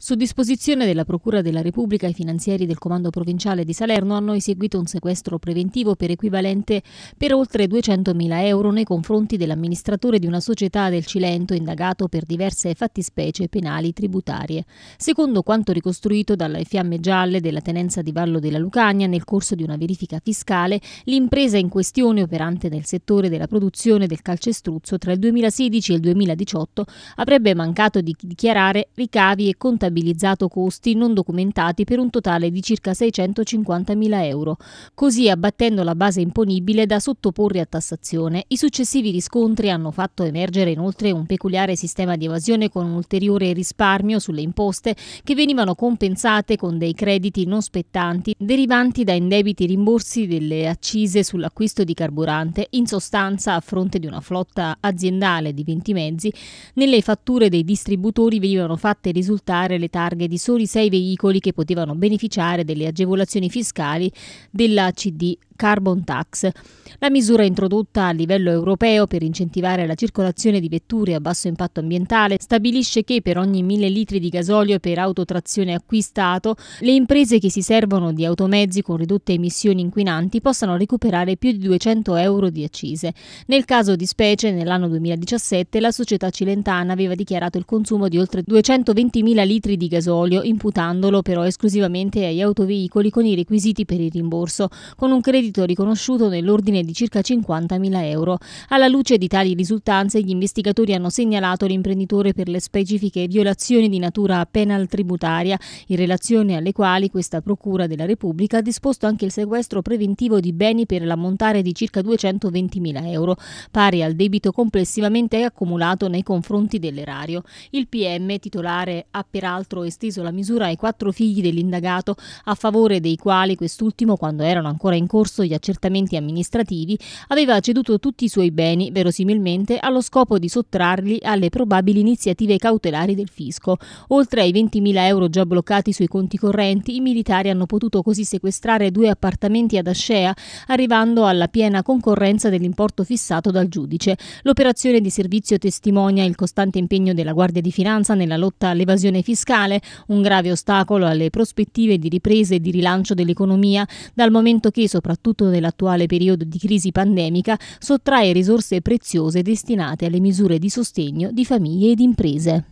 Su disposizione della Procura della Repubblica, i finanzieri del Comando Provinciale di Salerno hanno eseguito un sequestro preventivo per equivalente per oltre 200.000 euro nei confronti dell'amministratore di una società del Cilento indagato per diverse fattispecie penali tributarie. Secondo quanto ricostruito dalle fiamme gialle della tenenza di Vallo della Lucania nel corso di una verifica fiscale, l'impresa in questione operante nel settore della produzione del calcestruzzo tra il 2016 e il 2018 avrebbe mancato di dichiarare ricavi e contabilità contabilizzato costi non documentati per un totale di circa 650.000 euro, così abbattendo la base imponibile da sottoporre a tassazione. I successivi riscontri hanno fatto emergere inoltre un peculiare sistema di evasione con un ulteriore risparmio sulle imposte che venivano compensate con dei crediti non spettanti derivanti da indebiti rimborsi delle accise sull'acquisto di carburante, in sostanza a fronte di una flotta aziendale di 20 mezzi, nelle fatture dei distributori venivano fatte risultare le targhe di soli sei veicoli che potevano beneficiare delle agevolazioni fiscali della CD carbon tax. La misura introdotta a livello europeo per incentivare la circolazione di vetture a basso impatto ambientale stabilisce che per ogni 1000 litri di gasolio per autotrazione acquistato, le imprese che si servono di automezzi con ridotte emissioni inquinanti possano recuperare più di 200 euro di accise. Nel caso di specie, nell'anno 2017 la società cilentana aveva dichiarato il consumo di oltre 220.000 litri di gasolio, imputandolo però esclusivamente agli autoveicoli con i requisiti per il rimborso, con un credito gettito riconosciuto nell'ordine di circa 50.000 euro. Alla luce di tali risultanze, gli investigatori hanno segnalato l'imprenditore per le specifiche violazioni di natura penal tributaria, in relazione alle quali questa Procura della Repubblica ha disposto anche il sequestro preventivo di beni per l'ammontare di circa 220.000 euro, pari al debito complessivamente accumulato nei confronti dell'erario. Il PM titolare ha peraltro esteso la misura ai quattro figli dell'indagato, a favore dei quali quest'ultimo, quando erano ancora in corso corso gli accertamenti amministrativi, aveva ceduto tutti i suoi beni, verosimilmente allo scopo di sottrarli alle probabili iniziative cautelari del fisco. Oltre ai 20.000 euro già bloccati sui conti correnti, i militari hanno potuto così sequestrare due appartamenti ad Ascea, arrivando alla piena concorrenza dell'importo fissato dal giudice. L'operazione di servizio testimonia il costante impegno della Guardia di Finanza nella lotta all'evasione fiscale, un grave ostacolo alle prospettive di ripresa e di rilancio dell'economia, dal momento che soprattutto soprattutto nell'attuale periodo di crisi pandemica, sottrae risorse preziose destinate alle misure di sostegno di famiglie ed imprese.